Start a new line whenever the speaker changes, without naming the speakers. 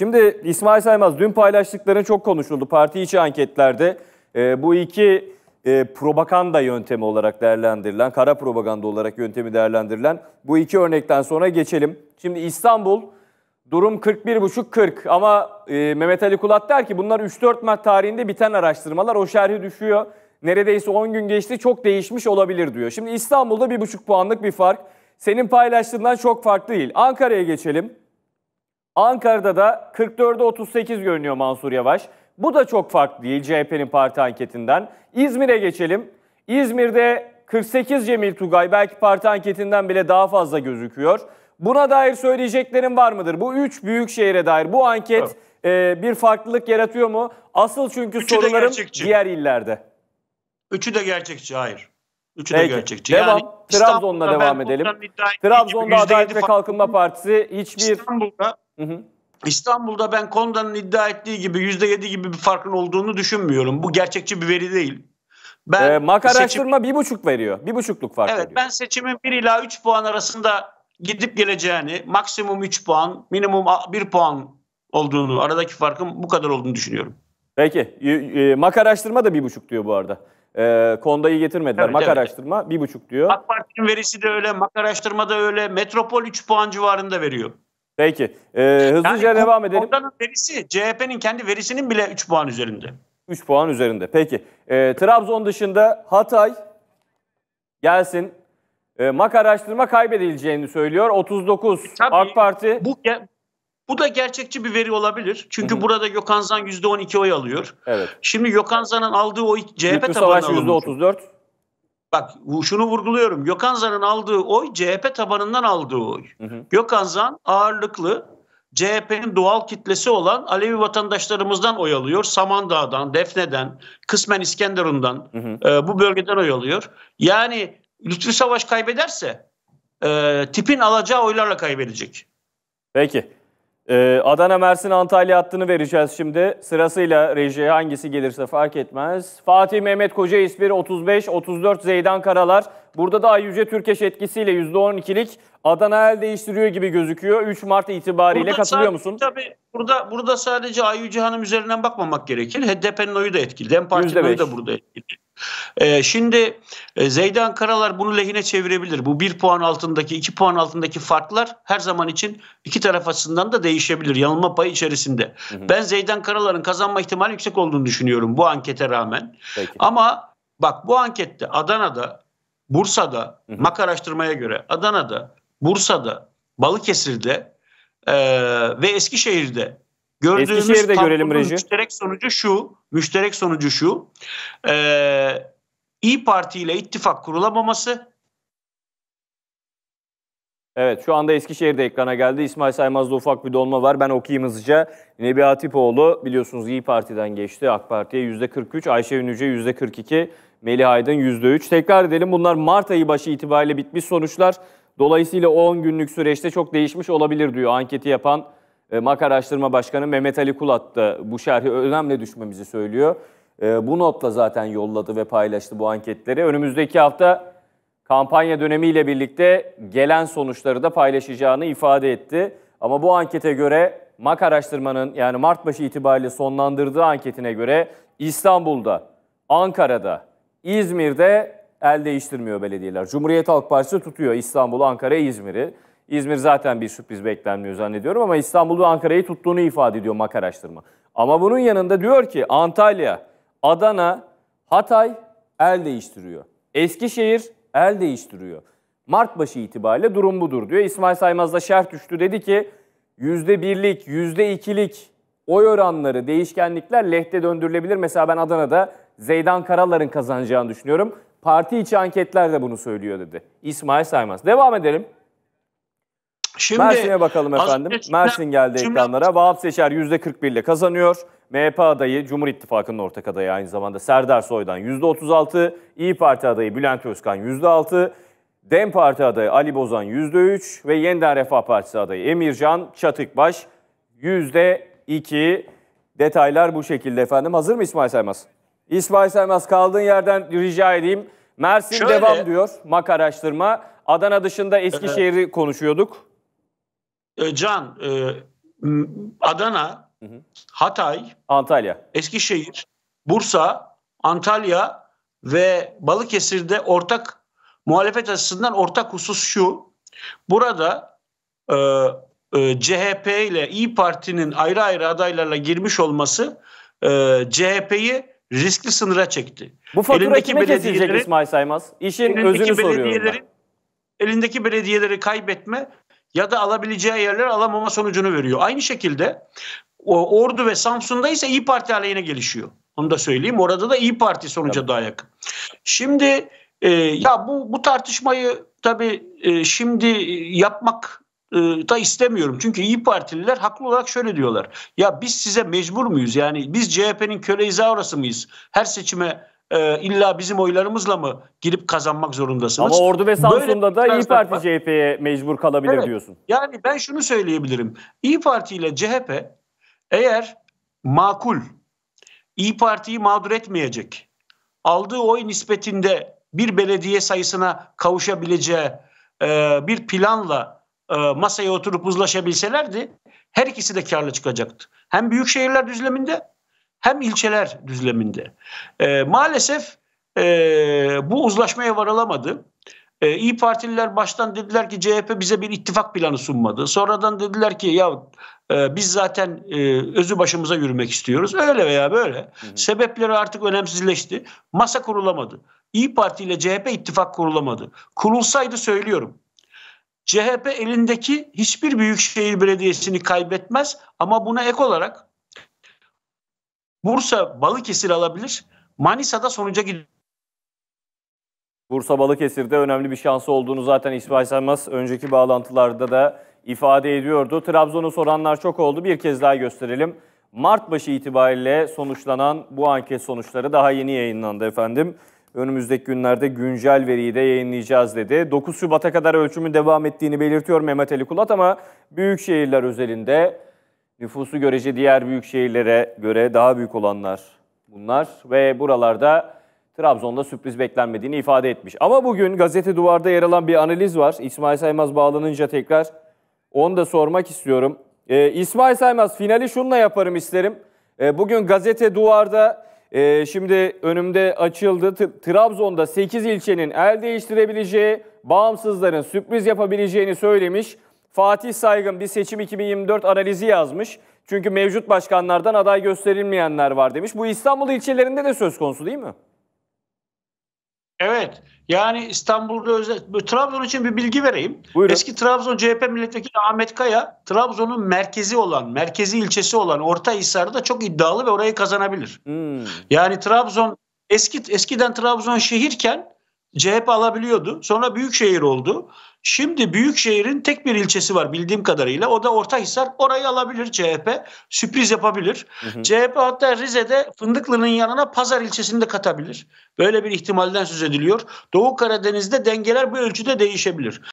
Şimdi İsmail Saymaz dün paylaştıkların çok konuşuldu parti içi anketlerde. E, bu iki e, propaganda yöntemi olarak değerlendirilen, kara propaganda olarak yöntemi değerlendirilen bu iki örnekten sonra geçelim. Şimdi İstanbul durum 41,5-40 ama e, Mehmet Ali Kulat der ki bunlar 3-4 Mart tarihinde biten araştırmalar o şerhi düşüyor. Neredeyse 10 gün geçti çok değişmiş olabilir diyor. Şimdi İstanbul'da 1,5 puanlık bir fark. Senin paylaştığından çok farklı değil. Ankara'ya geçelim. Ankara'da da 44'e 38 görünüyor Mansur Yavaş. Bu da çok farklı değil CHP'nin parti anketinden. İzmir'e geçelim. İzmir'de 48 Cemil Tugay belki parti anketinden bile daha fazla gözüküyor. Buna dair söyleyeceklerin var mıdır? Bu üç büyük şehire dair bu anket evet. e, bir farklılık yaratıyor mu? Asıl çünkü Üçü sorularım diğer illerde.
Üçü de gerçekçi hayır. Üçü Peki. de gerçekçi. Devam. Yani Trabzon'la devam edelim. Trabzon'da Adalet ve Kalkınma Partisi hiçbir... İstanbul'da Hı hı. İstanbul'da ben Konda'nın iddia ettiği gibi yüzde yedi gibi bir farkın olduğunu düşünmüyorum. Bu gerçekçi bir veri değil. Ben ee, MAK araştırma
bir buçuk veriyor. Bir buçukluk fark Evet veriyor.
ben seçimin 1 ila 3 puan arasında gidip geleceğini maksimum 3 puan minimum 1 puan olduğunu aradaki farkın bu kadar olduğunu düşünüyorum.
Peki. E, e, MAK araştırma da bir buçuk diyor bu arada. E, Konda'yı getirmediler. Evet, MAK evet. araştırma bir buçuk diyor.
AK Parti'nin verisi de öyle. MAK araştırma da öyle. Metropol 3 puan civarında veriyor. Peki. Ee, hızlıca yani, devam edelim. Ondanın verisi CHP'nin kendi verisinin bile 3 puan üzerinde. 3 puan üzerinde. Peki. Ee,
Trabzon dışında Hatay gelsin. E, MAK araştırma
kaybedileceğini söylüyor. 39 e, tabii, AK Parti. Bu bu da gerçekçi bir veri olabilir. Çünkü Hı-hı. burada Gökhan Zan %12 oy alıyor. Evet. Şimdi Gökhan Zan'ın aldığı oy CHP tabanına alınmış. Savaş %34. Bak şunu vurguluyorum. Gökhan Zan'ın aldığı oy CHP tabanından aldığı oy. Hı hı. Gökhan Zan ağırlıklı CHP'nin doğal kitlesi olan Alevi vatandaşlarımızdan oy alıyor. Samandağ'dan, Defne'den, kısmen İskenderun'dan hı hı. E, bu bölgeden oy alıyor. Yani lütfi Savaş kaybederse e, tipin alacağı oylarla kaybedecek. Peki.
Ee, Adana, Mersin, Antalya hattını vereceğiz şimdi. Sırasıyla reji hangisi gelirse fark etmez. Fatih Mehmet Koca İspir 35, 34 Zeydan Karalar, Burada da Ayyüce Türkeş etkisiyle %12'lik Adana el değiştiriyor gibi gözüküyor. 3 Mart itibariyle burada katılıyor sadece, musun?
Tabii burada burada sadece Ayyüce Hanım üzerinden bakmamak gerekir. HDP'nin oyu da etkili. Dem Parti'nin oyu da burada etkili. Ee, şimdi e, Zeydan Karalar bunu lehine çevirebilir. Bu bir puan altındaki, iki puan altındaki farklar her zaman için iki taraf açısından da değişebilir. Yanılma payı içerisinde. Hı hı. Ben Zeydan Karalar'ın kazanma ihtimali yüksek olduğunu düşünüyorum bu ankete rağmen. Peki. Ama bak bu ankette Adana'da Bursa'da hı MAK araştırmaya göre Adana'da, Bursa'da, Balıkesir'de e, ve Eskişehir'de gördüğümüz Eskişehir'de görelim reji. müşterek sonucu şu, müşterek sonucu şu. E, İyi Parti ile ittifak kurulamaması.
Evet şu anda Eskişehir'de ekrana geldi. İsmail Saymaz'da ufak bir dolma var. Ben okuyayım hızlıca. Nebi Atipoğlu biliyorsunuz İyi Parti'den geçti. AK Parti'ye %43, Ayşe Ünlüce %42, Melih Aydın %3. Tekrar edelim bunlar Mart ayı başı itibariyle bitmiş sonuçlar. Dolayısıyla 10 günlük süreçte çok değişmiş olabilir diyor anketi yapan e, MAK Araştırma Başkanı Mehmet Ali Kulat da bu şerhi önemli düşmemizi söylüyor. E, bu notla zaten yolladı ve paylaştı bu anketleri. Önümüzdeki hafta kampanya dönemiyle birlikte gelen sonuçları da paylaşacağını ifade etti. Ama bu ankete göre MAK araştırmanın yani Mart başı itibariyle sonlandırdığı anketine göre İstanbul'da, Ankara'da, İzmir'de el değiştirmiyor belediyeler. Cumhuriyet Halk Partisi tutuyor İstanbul'u, Ankara'yı, İzmir'i. İzmir zaten bir sürpriz beklenmiyor zannediyorum ama İstanbul'u Ankara'yı tuttuğunu ifade ediyor MAK araştırma. Ama bunun yanında diyor ki Antalya, Adana, Hatay el değiştiriyor. Eskişehir el değiştiriyor. Mart başı itibariyle durum budur diyor. İsmail Saymaz da şerh düştü dedi ki %1'lik, %2'lik oy oranları, değişkenlikler lehte döndürülebilir. Mesela ben Adana'da Zeydan Karalar'ın kazanacağını düşünüyorum. Parti içi anketler de bunu söylüyor dedi. İsmail Saymaz. Devam edelim. Şimdi Mersin'e bakalım efendim. Az... Mersin geldi Şimdi... ekranlara. Vahap Seçer %41 ile kazanıyor. MHP adayı, Cumhur İttifakı'nın ortak adayı aynı zamanda Serdar Soydan %36, İyi Parti adayı Bülent Özkan %6, DEM Parti adayı Ali Bozan %3 ve Yeniden Refah Partisi adayı Emircan Çatıkbaş %2. Detaylar bu şekilde efendim. Hazır mı İsmail Saymaz? İsmail Saymaz kaldığın yerden rica edeyim. Mersin Şöyle, devam diyor MAK araştırma. Adana dışında Eskişehir'i
e, konuşuyorduk. E, Can, e, Adana, hı hı. Hatay, Antalya, Eskişehir, Bursa, Antalya ve Balıkesir'de ortak muhalefet açısından ortak husus şu. Burada e, e, CHP ile İyi Parti'nin ayrı ayrı adaylarla girmiş olması e, CHP'yi riskli sınıra çekti. Bu fatura elindeki kime kesilecek İsmail Saymaz? İşin özünü soruyorum ben. Elindeki belediyeleri kaybetme ya da alabileceği yerler alamama sonucunu veriyor. Aynı şekilde o, Ordu ve Samsun'da ise İyi Parti aleyhine gelişiyor. Onu da söyleyeyim. Orada da İyi Parti sonuca evet. daha yakın. Şimdi e, ya bu bu tartışmayı tabii e, şimdi yapmak e, da istemiyorum. Çünkü İyi Partililer haklı olarak şöyle diyorlar. Ya biz size mecbur muyuz? Yani biz CHP'nin köle izavrası mıyız? Her seçime e, illa bizim oylarımızla mı girip kazanmak zorundasınız? Ama Ordu ve Samsun'da da İyi Parti var. CHP'ye mecbur kalabilir evet, diyorsun. Yani ben şunu söyleyebilirim. İyi Parti ile CHP eğer makul, İyi Parti'yi mağdur etmeyecek, aldığı oy nispetinde bir belediye sayısına kavuşabileceği e, bir planla e, masaya oturup uzlaşabilselerdi her ikisi de karlı çıkacaktı. Hem büyük şehirler düzleminde hem ilçeler düzleminde. E, maalesef e, bu uzlaşmaya varılamadı. E, İyi Partililer baştan dediler ki CHP bize bir ittifak planı sunmadı. Sonradan dediler ki ya e, biz zaten e, özü başımıza yürümek istiyoruz. Öyle veya böyle. Hı hı. Sebepleri artık önemsizleşti. Masa kurulamadı. İyi Parti ile CHP ittifak kurulamadı. Kurulsaydı söylüyorum CHP elindeki hiçbir büyükşehir belediyesini kaybetmez ama buna ek olarak Bursa Balıkesir alabilir. Manisa'da sonuca gidiyor.
Bursa Balıkesir'de önemli bir şansı olduğunu zaten İsmail Saymaz önceki bağlantılarda da ifade ediyordu. Trabzon'u soranlar çok oldu. Bir kez daha gösterelim. Mart başı itibariyle sonuçlanan bu anket sonuçları daha yeni yayınlandı efendim. Önümüzdeki günlerde güncel veriyi de yayınlayacağız dedi. 9 Şubat'a kadar ölçümün devam ettiğini belirtiyor Mehmet Ali Kulat ama büyük şehirler özelinde nüfusu görece diğer büyük şehirlere göre daha büyük olanlar bunlar ve buralarda Trabzon'da sürpriz beklenmediğini ifade etmiş. Ama bugün gazete duvarda yer alan bir analiz var. İsmail Saymaz bağlanınca tekrar onu da sormak istiyorum. Ee, İsmail Saymaz finali şunla yaparım isterim. Ee, bugün gazete duvarda e, şimdi önümde açıldı. T- Trabzon'da 8 ilçenin el değiştirebileceği, bağımsızların sürpriz yapabileceğini söylemiş. Fatih Saygın bir seçim 2024 analizi yazmış. Çünkü mevcut başkanlardan aday gösterilmeyenler var demiş. Bu İstanbul ilçelerinde de söz konusu değil mi?
Evet. Yani İstanbul'da özel, Trabzon için bir bilgi vereyim. Buyurun. Eski Trabzon CHP milletvekili Ahmet Kaya, Trabzon'un merkezi olan, merkezi ilçesi olan Orta Ortahisar'da çok iddialı ve orayı kazanabilir. Hmm. Yani Trabzon eski eskiden Trabzon şehirken CHP alabiliyordu. Sonra büyük şehir oldu. Şimdi Büyükşehir'in tek bir ilçesi var bildiğim kadarıyla. O da Ortahisar. Orayı alabilir CHP. Sürpriz yapabilir. Hı hı. CHP hatta Rize'de Fındıklı'nın yanına Pazar ilçesini de katabilir. Böyle bir ihtimalden söz ediliyor. Doğu Karadeniz'de dengeler bu ölçüde değişebilir.